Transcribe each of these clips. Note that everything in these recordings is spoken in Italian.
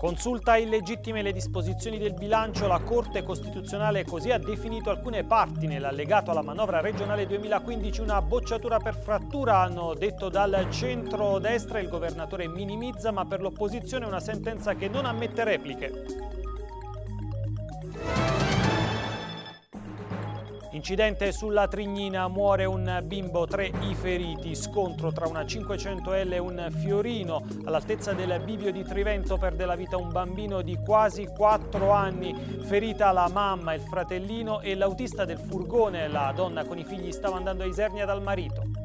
Consulta illegittime le disposizioni del bilancio, la Corte Costituzionale così ha definito alcune parti nell'allegato alla manovra regionale 2015 una bocciatura per frattura, hanno detto dal centro-destra, il governatore minimizza ma per l'opposizione una sentenza che non ammette repliche. Incidente sulla Trignina, muore un bimbo, tre i feriti, scontro tra una 500L e un Fiorino, all'altezza del bivio di Trivento perde la vita un bambino di quasi 4 anni, ferita la mamma, il fratellino e l'autista del furgone, la donna con i figli stava andando a Isernia dal marito.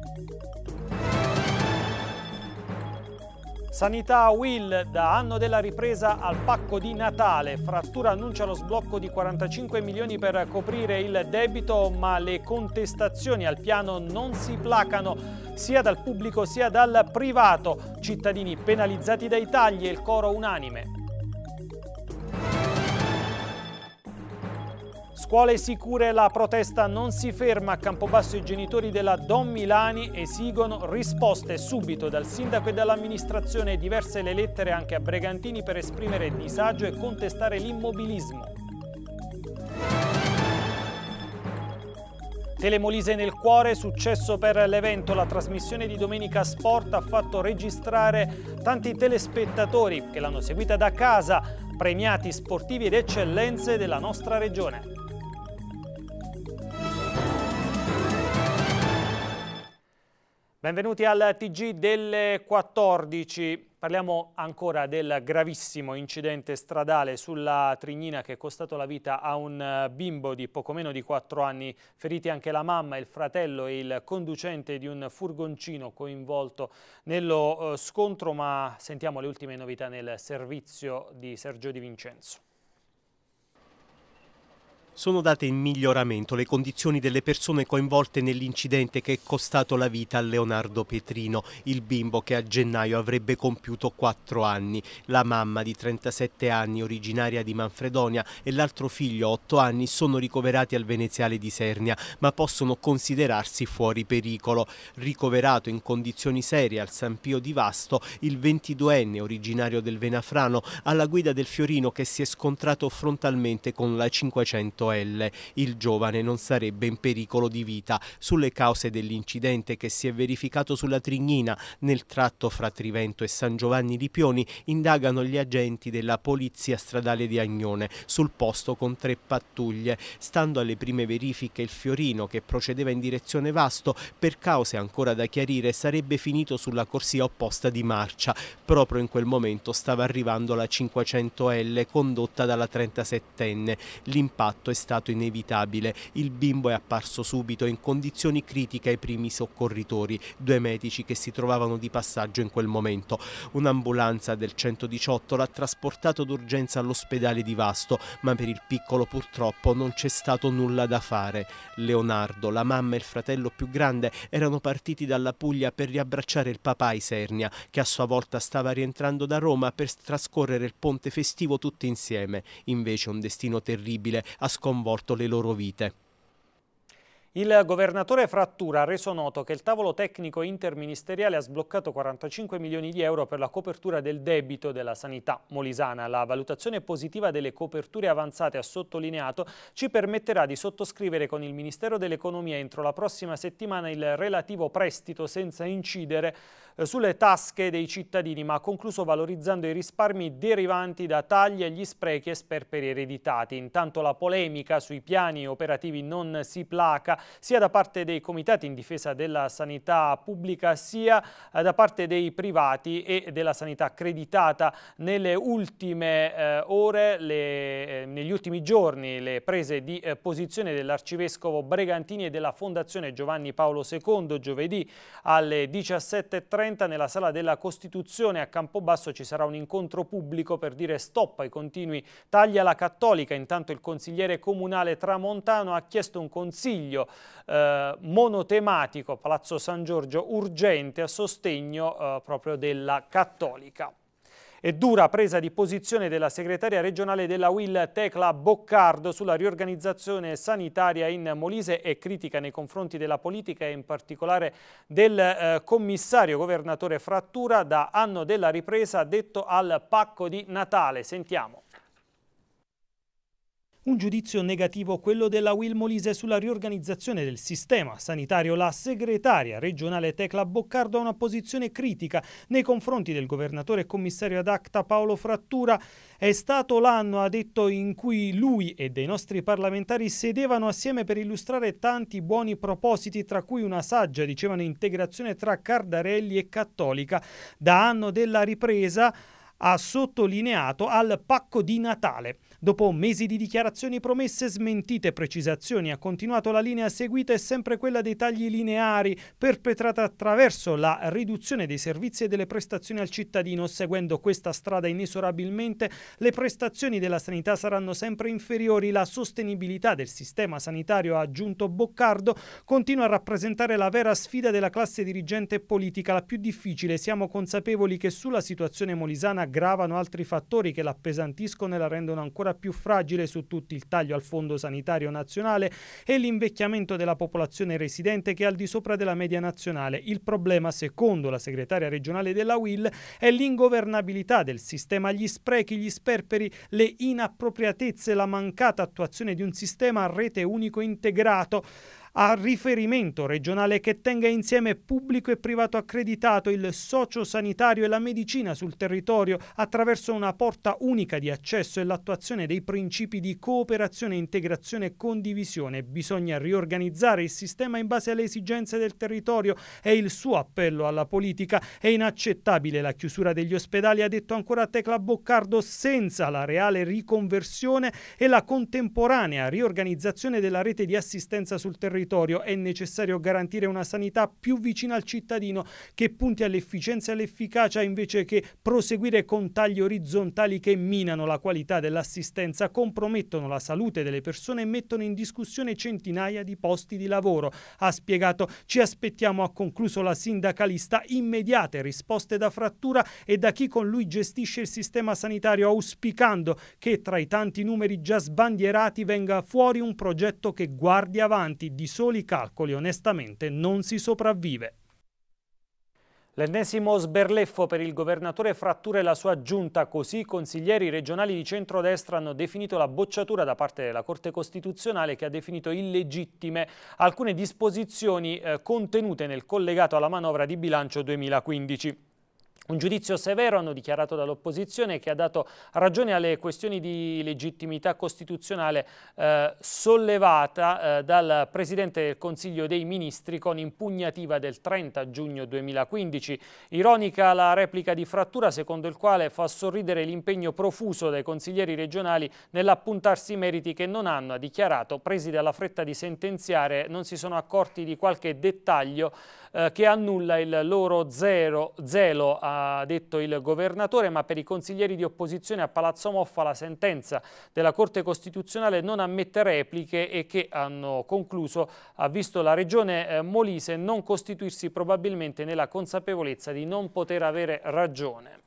Sanità Will, da anno della ripresa al pacco di Natale. Frattura annuncia lo sblocco di 45 milioni per coprire il debito, ma le contestazioni al piano non si placano sia dal pubblico sia dal privato. Cittadini penalizzati dai tagli e il coro unanime. Scuole sicure, la protesta non si ferma. A Campobasso i genitori della Don Milani esigono risposte subito dal sindaco e dall'amministrazione. Diverse le lettere anche a Bregantini per esprimere disagio e contestare l'immobilismo. Telemolise nel cuore, successo per l'evento. La trasmissione di Domenica Sport ha fatto registrare tanti telespettatori che l'hanno seguita da casa, premiati sportivi ed eccellenze della nostra regione. Benvenuti al TG delle 14. Parliamo ancora del gravissimo incidente stradale sulla Trignina che è costato la vita a un eh, bimbo di poco meno di 4 anni, feriti anche la mamma, il fratello e il conducente di un furgoncino coinvolto nello eh, scontro, ma sentiamo le ultime novità nel servizio di Sergio Di Vincenzo. Sono date in miglioramento le condizioni delle persone coinvolte nell'incidente che è costato la vita a Leonardo Petrino, il bimbo che a gennaio avrebbe compiuto 4 anni, la mamma di 37 anni originaria di Manfredonia e l'altro figlio 8 anni sono ricoverati al veneziale di Sernia, ma possono considerarsi fuori pericolo. Ricoverato in condizioni serie al San Pio di Vasto, il 22enne originario del Venafrano alla guida del Fiorino che si è scontrato frontalmente con la 500 l. Il giovane non sarebbe in pericolo di vita. Sulle cause dell'incidente che si è verificato sulla Trignina nel tratto fra Trivento e San Giovanni di Pioni indagano gli agenti della Polizia Stradale di Agnone sul posto con tre pattuglie. Stando alle prime verifiche il Fiorino che procedeva in direzione Vasto per cause ancora da chiarire sarebbe finito sulla corsia opposta di marcia. Proprio in quel momento stava arrivando la 500L condotta dalla 37enne. L'impatto è stato inevitabile. Il bimbo è apparso subito in condizioni critiche ai primi soccorritori, due medici che si trovavano di passaggio in quel momento. Un'ambulanza del 118 l'ha trasportato d'urgenza all'ospedale di Vasto, ma per il piccolo purtroppo non c'è stato nulla da fare. Leonardo, la mamma e il fratello più grande erano partiti dalla Puglia per riabbracciare il papà Isernia, che a sua volta stava rientrando da Roma per trascorrere il ponte festivo tutti insieme. Invece un destino terribile ha scoperto sconvolto le loro vite. Il governatore Frattura ha reso noto che il tavolo tecnico interministeriale ha sbloccato 45 milioni di euro per la copertura del debito della sanità molisana. La valutazione positiva delle coperture avanzate, ha sottolineato, ci permetterà di sottoscrivere con il Ministero dell'Economia entro la prossima settimana il relativo prestito senza incidere eh, sulle tasche dei cittadini, ma ha concluso valorizzando i risparmi derivanti da tagli agli sprechi e sperperi ereditati. Intanto la polemica sui piani operativi non si placa sia da parte dei comitati in difesa della sanità pubblica sia eh, da parte dei privati e della sanità accreditata. Nelle ultime eh, ore, le, eh, negli ultimi giorni, le prese di eh, posizione dell'arcivescovo Bregantini e della Fondazione Giovanni Paolo II giovedì alle 17.30 nella Sala della Costituzione a Campobasso ci sarà un incontro pubblico per dire stop ai continui tagli alla cattolica. Intanto il consigliere comunale Tramontano ha chiesto un consiglio eh, monotematico Palazzo San Giorgio urgente a sostegno eh, proprio della Cattolica e dura presa di posizione della segretaria regionale della UIL Tecla Boccardo sulla riorganizzazione sanitaria in Molise e critica nei confronti della politica e in particolare del eh, commissario governatore Frattura da anno della ripresa detto al pacco di Natale. Sentiamo. Un giudizio negativo quello della Will Molise sulla riorganizzazione del sistema sanitario. La segretaria regionale Tecla Boccardo ha una posizione critica nei confronti del governatore e commissario ad acta Paolo Frattura. È stato l'anno, ha detto, in cui lui e dei nostri parlamentari sedevano assieme per illustrare tanti buoni propositi, tra cui una saggia, dicevano, integrazione tra Cardarelli e Cattolica. Da anno della ripresa ha sottolineato al pacco di Natale. Dopo mesi di dichiarazioni promesse, smentite precisazioni, ha continuato la linea seguita e sempre quella dei tagli lineari, perpetrata attraverso la riduzione dei servizi e delle prestazioni al cittadino. Seguendo questa strada inesorabilmente, le prestazioni della sanità saranno sempre inferiori. La sostenibilità del sistema sanitario, ha aggiunto Boccardo, continua a rappresentare la vera sfida della classe dirigente politica, la più difficile. Siamo consapevoli che sulla situazione molisana aggravano altri fattori che l'appesantiscono e la rendono ancora più fragile su tutti il taglio al Fondo Sanitario Nazionale e l'invecchiamento della popolazione residente che è al di sopra della media nazionale. Il problema, secondo la segretaria regionale della UIL, è l'ingovernabilità del sistema, gli sprechi, gli sperperi, le inappropriatezze, la mancata attuazione di un sistema a rete unico integrato a riferimento regionale che tenga insieme pubblico e privato accreditato, il socio-sanitario e la medicina sul territorio attraverso una porta unica di accesso e l'attuazione dei principi di cooperazione, integrazione e condivisione. Bisogna riorganizzare il sistema in base alle esigenze del territorio e il suo appello alla politica. È inaccettabile la chiusura degli ospedali, ha detto ancora Tecla Boccardo, senza la reale riconversione e la contemporanea riorganizzazione della rete di assistenza sul territorio territorio è necessario garantire una sanità più vicina al cittadino che punti all'efficienza e all'efficacia invece che proseguire con tagli orizzontali che minano la qualità dell'assistenza, compromettono la salute delle persone e mettono in discussione centinaia di posti di lavoro. Ha spiegato, ci aspettiamo, ha concluso la sindacalista, immediate risposte da frattura e da chi con lui gestisce il sistema sanitario auspicando che tra i tanti numeri già sbandierati venga fuori un progetto che guardi avanti, di soli calcoli onestamente non si sopravvive. L'ennesimo sberleffo per il governatore Frattura e la sua giunta, così i consiglieri regionali di centrodestra hanno definito la bocciatura da parte della Corte Costituzionale che ha definito illegittime alcune disposizioni eh, contenute nel collegato alla manovra di bilancio 2015. Un giudizio severo, hanno dichiarato dall'opposizione, che ha dato ragione alle questioni di legittimità costituzionale eh, sollevata eh, dal Presidente del Consiglio dei Ministri con impugnativa del 30 giugno 2015. Ironica la replica di frattura secondo il quale fa sorridere l'impegno profuso dai consiglieri regionali nell'appuntarsi i meriti che non hanno, ha dichiarato, presi dalla fretta di sentenziare, non si sono accorti di qualche dettaglio eh, che annulla il loro zero, zelo, ha detto il governatore, ma per i consiglieri di opposizione a Palazzo Moffa la sentenza della Corte Costituzionale non ammette repliche e che hanno concluso ha visto la regione eh, Molise non costituirsi probabilmente nella consapevolezza di non poter avere ragione.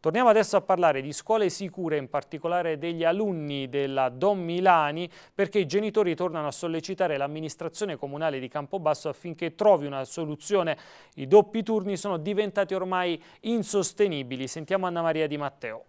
Torniamo adesso a parlare di scuole sicure, in particolare degli alunni della Don Milani, perché i genitori tornano a sollecitare l'amministrazione comunale di Campobasso affinché trovi una soluzione. I doppi turni sono diventati ormai insostenibili. Sentiamo Anna Maria Di Matteo.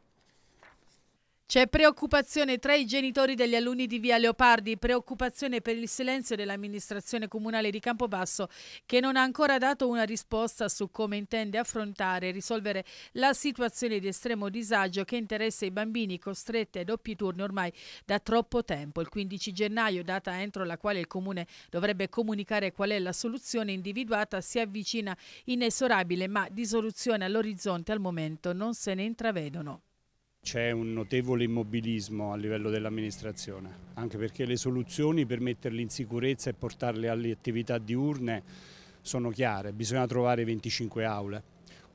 C'è preoccupazione tra i genitori degli alunni di Via Leopardi, preoccupazione per il silenzio dell'amministrazione comunale di Campobasso che non ha ancora dato una risposta su come intende affrontare e risolvere la situazione di estremo disagio che interessa i bambini costretti ai doppi turni ormai da troppo tempo. Il 15 gennaio, data entro la quale il comune dovrebbe comunicare qual è la soluzione individuata, si avvicina inesorabile ma di soluzione all'orizzonte al momento non se ne intravedono c'è un notevole immobilismo a livello dell'amministrazione, anche perché le soluzioni per metterli in sicurezza e portarli alle attività diurne sono chiare, bisogna trovare 25 aule.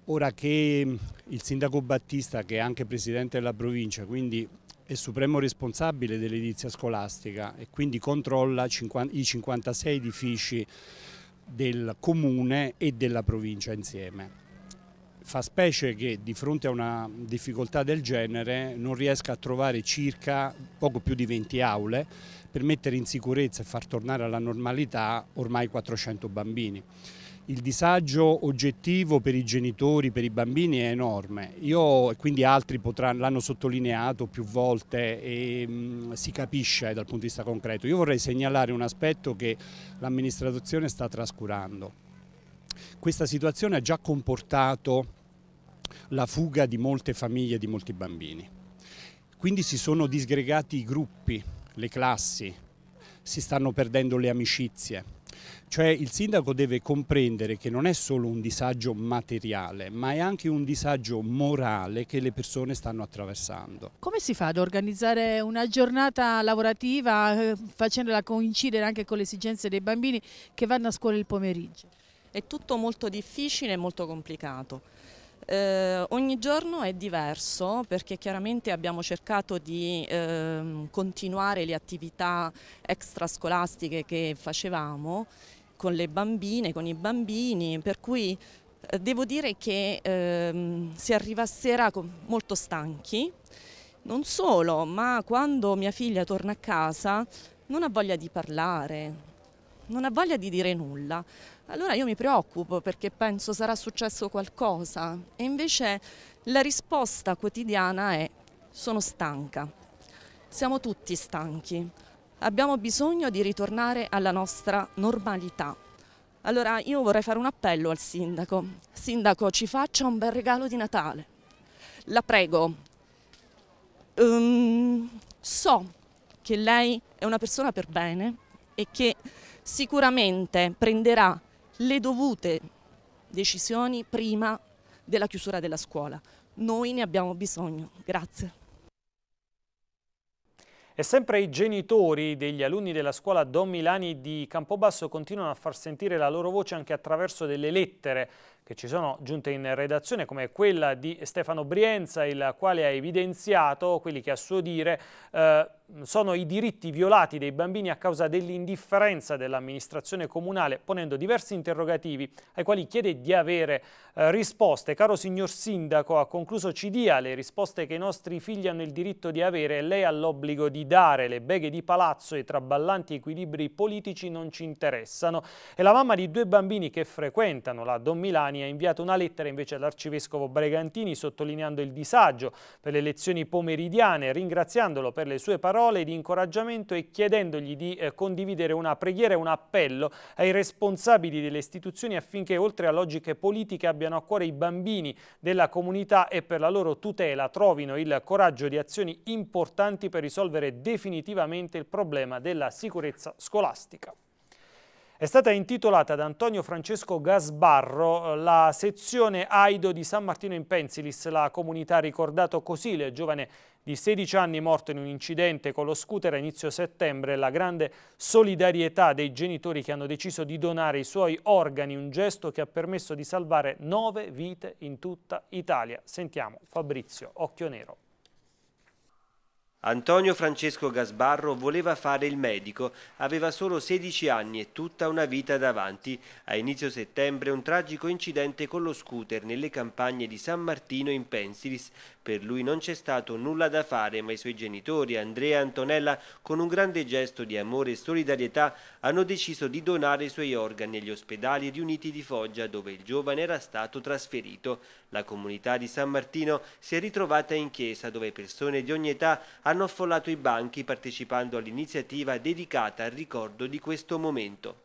Ora che il sindaco Battista, che è anche presidente della provincia, quindi è supremo responsabile dell'edilizia scolastica e quindi controlla i 56 edifici del comune e della provincia insieme Fa specie che di fronte a una difficoltà del genere non riesca a trovare circa poco più di 20 aule per mettere in sicurezza e far tornare alla normalità ormai 400 bambini. Il disagio oggettivo per i genitori, per i bambini è enorme. Io e quindi altri l'hanno sottolineato più volte e mh, mm, si capisce dal punto di vista concreto. Io vorrei segnalare un aspetto che l'amministrazione sta trascurando. Questa situazione ha già comportato la fuga di molte famiglie e di molti bambini. Quindi si sono disgregati i gruppi, le classi, si stanno perdendo le amicizie. Cioè il sindaco deve comprendere che non è solo un disagio materiale, ma è anche un disagio morale che le persone stanno attraversando. Come si fa ad organizzare una giornata lavorativa eh, facendola coincidere anche con le esigenze dei bambini che vanno a scuola il pomeriggio? È tutto molto difficile e molto complicato eh, ogni giorno è diverso perché chiaramente abbiamo cercato di eh, continuare le attività extrascolastiche che facevamo con le bambine, con i bambini, per cui eh, devo dire che ehm, si arriva a sera molto stanchi, non solo, ma quando mia figlia torna a casa non ha voglia di parlare, non ha voglia di dire nulla allora io mi preoccupo perché penso sarà successo qualcosa e invece la risposta quotidiana è sono stanca, siamo tutti stanchi, abbiamo bisogno di ritornare alla nostra normalità. Allora io vorrei fare un appello al sindaco, sindaco ci faccia un bel regalo di Natale, la prego, um, so che lei è una persona per bene e che sicuramente prenderà le dovute decisioni prima della chiusura della scuola. Noi ne abbiamo bisogno. Grazie. E sempre i genitori degli alunni della scuola Don Milani di Campobasso continuano a far sentire la loro voce anche attraverso delle lettere che ci sono giunte in redazione come quella di Stefano Brienza, il quale ha evidenziato quelli che a suo dire eh, sono i diritti violati dei bambini a causa dell'indifferenza dell'amministrazione comunale, ponendo diversi interrogativi ai quali chiede di avere eh, risposte. Caro signor Sindaco, ha concluso ci dia le risposte che i nostri figli hanno il diritto di avere e lei ha l'obbligo di dare. Le beghe di palazzo e i traballanti equilibri politici non ci interessano. E la mamma di due bambini che frequentano la Don Milano Padani ha inviato una lettera invece all'arcivescovo Bregantini sottolineando il disagio per le elezioni pomeridiane, ringraziandolo per le sue parole di incoraggiamento e chiedendogli di eh, condividere una preghiera e un appello ai responsabili delle istituzioni affinché oltre a logiche politiche abbiano a cuore i bambini della comunità e per la loro tutela trovino il coraggio di azioni importanti per risolvere definitivamente il problema della sicurezza scolastica. È stata intitolata ad Antonio Francesco Gasbarro eh, la sezione Aido di San Martino in Pensilis. La comunità ha ricordato così il giovane di 16 anni morto in un incidente con lo scooter a inizio settembre, la grande solidarietà dei genitori che hanno deciso di donare i suoi organi, un gesto che ha permesso di salvare nove vite in tutta Italia. Sentiamo Fabrizio Occhio Nero. Antonio Francesco Gasbarro voleva fare il medico, aveva solo 16 anni e tutta una vita davanti. A inizio settembre un tragico incidente con lo scooter nelle campagne di San Martino in Pensilis per lui non c'è stato nulla da fare, ma i suoi genitori, Andrea e Antonella, con un grande gesto di amore e solidarietà, hanno deciso di donare i suoi organi agli ospedali riuniti di Foggia, dove il giovane era stato trasferito. La comunità di San Martino si è ritrovata in chiesa, dove persone di ogni età hanno affollato i banchi partecipando all'iniziativa dedicata al ricordo di questo momento.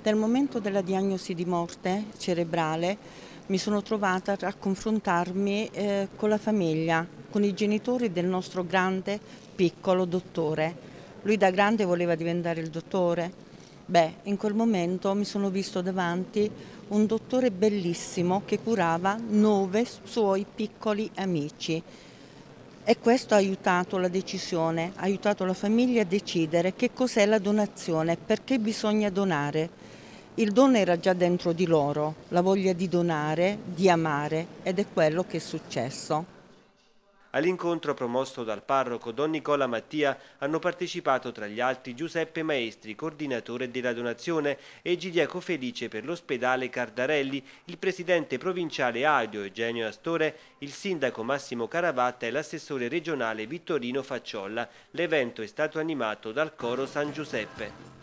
Dal momento della diagnosi di morte cerebrale mi sono trovata a confrontarmi eh, con la famiglia, con i genitori del nostro grande piccolo dottore. Lui da grande voleva diventare il dottore. Beh, in quel momento mi sono visto davanti un dottore bellissimo che curava nove suoi piccoli amici. E questo ha aiutato la decisione, ha aiutato la famiglia a decidere che cos'è la donazione, perché bisogna donare. Il dono era già dentro di loro, la voglia di donare, di amare ed è quello che è successo. All'incontro promosso dal parroco Don Nicola Mattia hanno partecipato tra gli altri Giuseppe Maestri, coordinatore della donazione, e Gidiaco Felice per l'ospedale Cardarelli, il presidente provinciale Aglio Eugenio Astore, il sindaco Massimo Caravatta e l'assessore regionale Vittorino Facciolla. L'evento è stato animato dal coro San Giuseppe.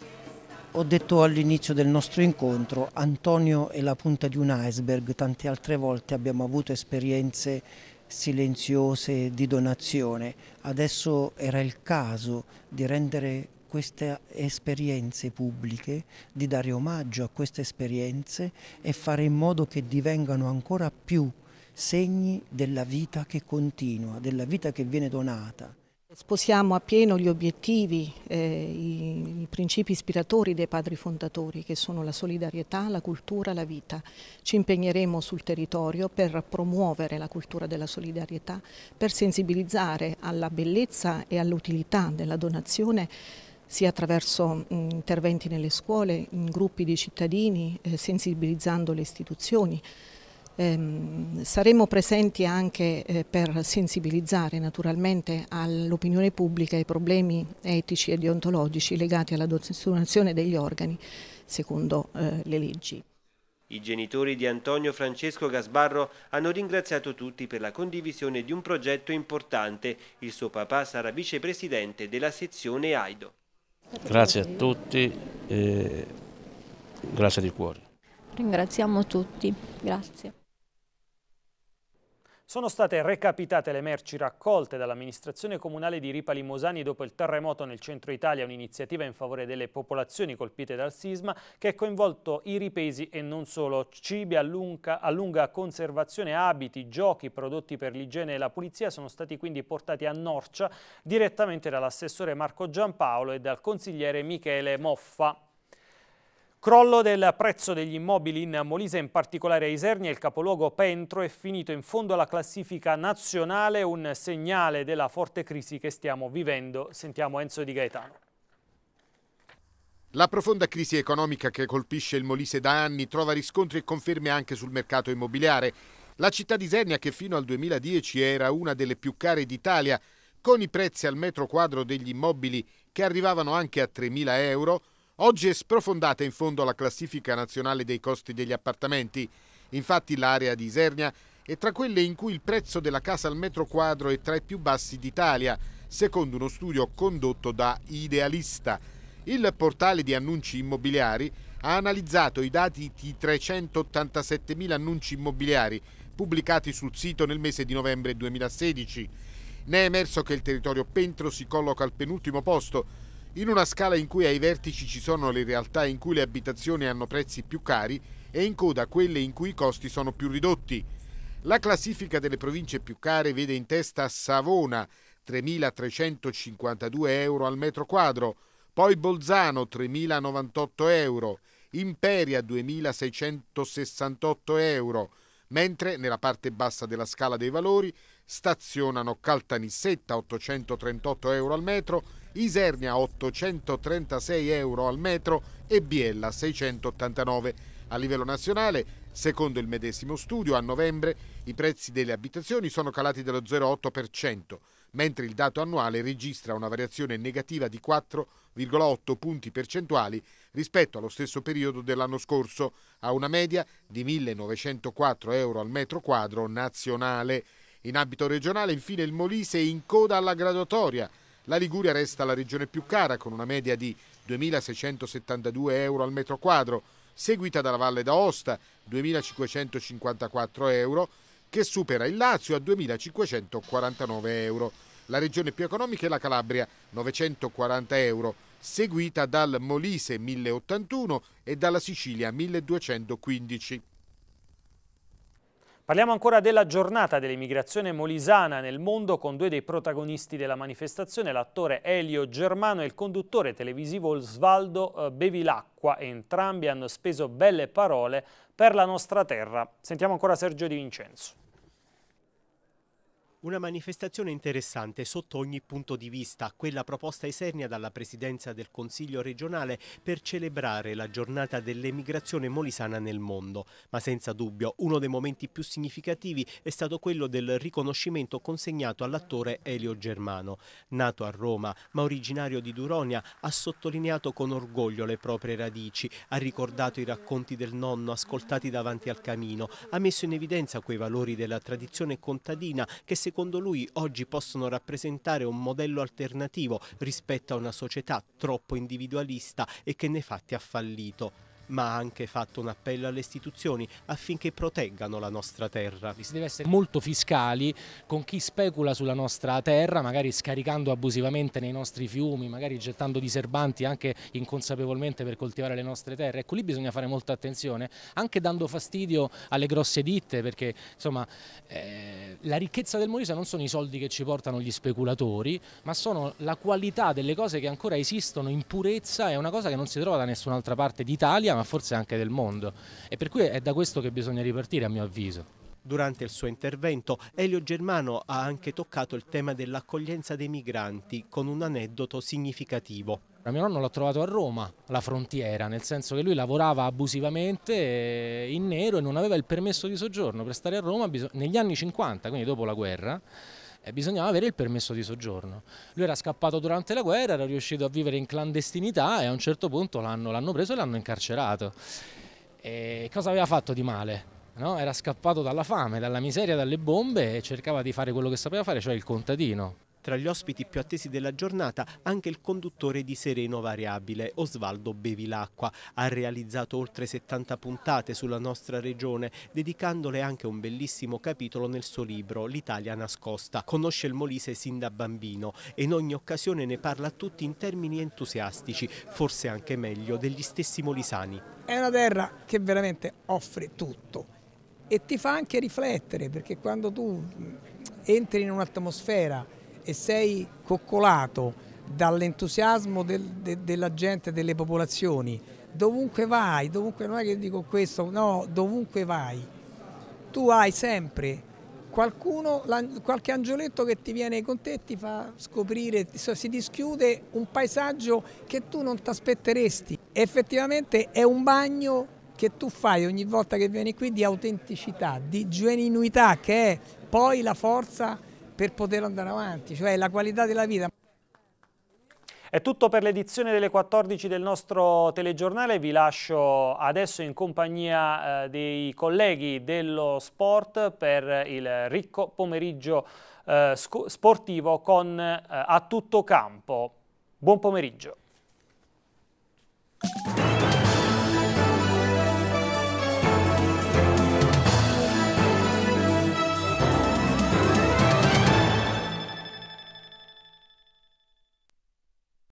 Ho detto all'inizio del nostro incontro, Antonio è la punta di un iceberg, tante altre volte abbiamo avuto esperienze silenziose di donazione, adesso era il caso di rendere queste esperienze pubbliche, di dare omaggio a queste esperienze e fare in modo che divengano ancora più segni della vita che continua, della vita che viene donata. Sposiamo appieno gli obiettivi, eh, i, i, principi ispiratori dei padri fondatori che sono la solidarietà, la cultura, la vita. Ci impegneremo sul territorio per promuovere la cultura della solidarietà, per sensibilizzare alla bellezza e all'utilità della donazione sia attraverso mh, mm, interventi nelle scuole, in gruppi di cittadini, eh, sensibilizzando le istituzioni, Ehm, saremo presenti anche eh, per sensibilizzare naturalmente all'opinione pubblica i problemi etici e deontologici legati alla donazione degli organi secondo eh, le leggi. I genitori di Antonio Francesco Gasbarro hanno ringraziato tutti per la condivisione di un progetto importante. Il suo papà sarà vicepresidente della sezione AIDO. Grazie a tutti e grazie di cuore. Ringraziamo tutti, grazie. Sono state recapitate le merci raccolte dall'amministrazione comunale di Ripa Limosani dopo il terremoto nel centro Italia, un'iniziativa in favore delle popolazioni colpite dal sisma che ha coinvolto i ripesi e non solo cibi a lunga, a lunga conservazione, abiti, giochi, prodotti per l'igiene e la pulizia sono stati quindi portati a Norcia direttamente dall'assessore Marco Giampaolo e dal consigliere Michele Moffa. Crollo del prezzo degli immobili in Molise, in particolare a Isernia, il capoluogo Pentro è finito in fondo alla classifica nazionale, un segnale della forte crisi che stiamo vivendo. Sentiamo Enzo Di Gaetano. La profonda crisi economica che colpisce il Molise da anni trova riscontri e conferme anche sul mercato immobiliare. La città di Isernia, che fino al 2010 era una delle più care d'Italia, con i prezzi al metro quadro degli immobili che arrivavano anche a 3.000 euro, Oggi è sprofondata in fondo la classifica nazionale dei costi degli appartamenti. Infatti l'area di Isernia è tra quelle in cui il prezzo della casa al metro quadro è tra i più bassi d'Italia, secondo uno studio condotto da Idealista. Il portale di annunci immobiliari ha analizzato i dati di 387.000 annunci immobiliari pubblicati sul sito nel mese di novembre 2016. Ne è emerso che il territorio Pentro si colloca al penultimo posto in una scala in cui ai vertici ci sono le realtà in cui le abitazioni hanno prezzi più cari e in coda quelle in cui i costi sono più ridotti. La classifica delle province più care vede in testa Savona, 3.352 euro al metro quadro, poi Bolzano, 3.098 euro, Imperia, 2.668 euro, mentre nella parte bassa della scala dei valori stazionano Caltanissetta, 838 euro al metro, Isernia 836 euro al metro e Biella 689. A livello nazionale, secondo il medesimo studio, a novembre i prezzi delle abitazioni sono calati dello 0,8%, mentre il dato annuale registra una variazione negativa di 4,8 punti percentuali rispetto allo stesso periodo dell'anno scorso, a una media di 1.904 euro al metro quadro nazionale. In abito regionale, infine, il Molise è in coda alla graduatoria la Liguria resta la regione più cara con una media di 2.672 euro al metro quadro, seguita dalla Valle d'Aosta 2.554 euro, che supera il Lazio a 2.549 euro. La regione più economica è la Calabria, 940 euro, seguita dal Molise 1081 e dalla Sicilia 1215. Parliamo ancora della giornata dell'immigrazione molisana nel mondo con due dei protagonisti della manifestazione, l'attore Elio Germano e il conduttore televisivo Osvaldo eh, Bevilacqua, entrambi hanno speso belle parole per la nostra terra. Sentiamo ancora Sergio Di Vincenzo. Una manifestazione interessante sotto ogni punto di vista, quella proposta esernia dalla Presidenza del Consiglio regionale per celebrare la giornata dell'emigrazione molisana nel mondo. Ma senza dubbio uno dei momenti più significativi è stato quello del riconoscimento consegnato all'attore Elio Germano. Nato a Roma, ma originario di Duronia, ha sottolineato con orgoglio le proprie radici, ha ricordato i racconti del nonno ascoltati davanti al camino, ha messo in evidenza quei valori della tradizione contadina che secondo secondo lui oggi possono rappresentare un modello alternativo rispetto a una società troppo individualista e che nei fatti ha fallito ma ha anche fatto un appello alle istituzioni affinché proteggano la nostra terra. Si deve essere molto fiscali con chi specula sulla nostra terra, magari scaricando abusivamente nei nostri fiumi, magari gettando diserbanti anche inconsapevolmente per coltivare le nostre terre. Ecco, lì bisogna fare molta attenzione, anche dando fastidio alle grosse ditte, perché insomma eh, la ricchezza del Molise non sono i soldi che ci portano gli speculatori, ma sono la qualità delle cose che ancora esistono in purezza, è una cosa che non si trova da nessun'altra parte d'Italia, l'Italia ma forse anche del mondo e per cui è da questo che bisogna ripartire a mio avviso. Durante il suo intervento Elio Germano ha anche toccato il tema dell'accoglienza dei migranti con un aneddoto significativo. Mio nonno l'ha trovato a Roma, la frontiera, nel senso che lui lavorava abusivamente eh, in nero e non aveva il permesso di soggiorno per stare a Roma negli anni 50, quindi dopo la guerra eh, bisognava avere il permesso di soggiorno. Lui era scappato durante la guerra, era riuscito a vivere in clandestinità e a un certo punto l'hanno preso e l'hanno incarcerato. E eh, cosa aveva fatto di male? No? Era scappato dalla fame, dalla miseria, dalle bombe e cercava di fare quello che sapeva fare, cioè il contadino. Tra gli ospiti più attesi della giornata anche il conduttore di Sereno Variabile, Osvaldo Bevilacqua. Ha realizzato oltre 70 puntate sulla nostra regione, dedicandole anche un bellissimo capitolo nel suo libro L'Italia nascosta. Conosce il Molise sin da bambino e in ogni occasione ne parla a tutti in termini entusiastici, forse anche meglio degli stessi molisani. È una terra che veramente offre tutto e ti fa anche riflettere perché quando tu entri in un'atmosfera e sei coccolato dall'entusiasmo del, de, della gente, delle popolazioni, dovunque vai, dovunque, non è che dico questo, no, dovunque vai, tu hai sempre qualcuno, qualche angioletto che ti viene con te ti fa scoprire, si dischiude un paesaggio che tu non ti aspetteresti. Effettivamente è un bagno che tu fai ogni volta che vieni qui di autenticità, di genuinità che è poi la forza per poter andare avanti, cioè la qualità della vita. È tutto per l'edizione delle 14 del nostro telegiornale, vi lascio adesso in compagnia eh, dei colleghi dello sport per il ricco pomeriggio eh, sportivo con eh, A tutto campo. Buon pomeriggio.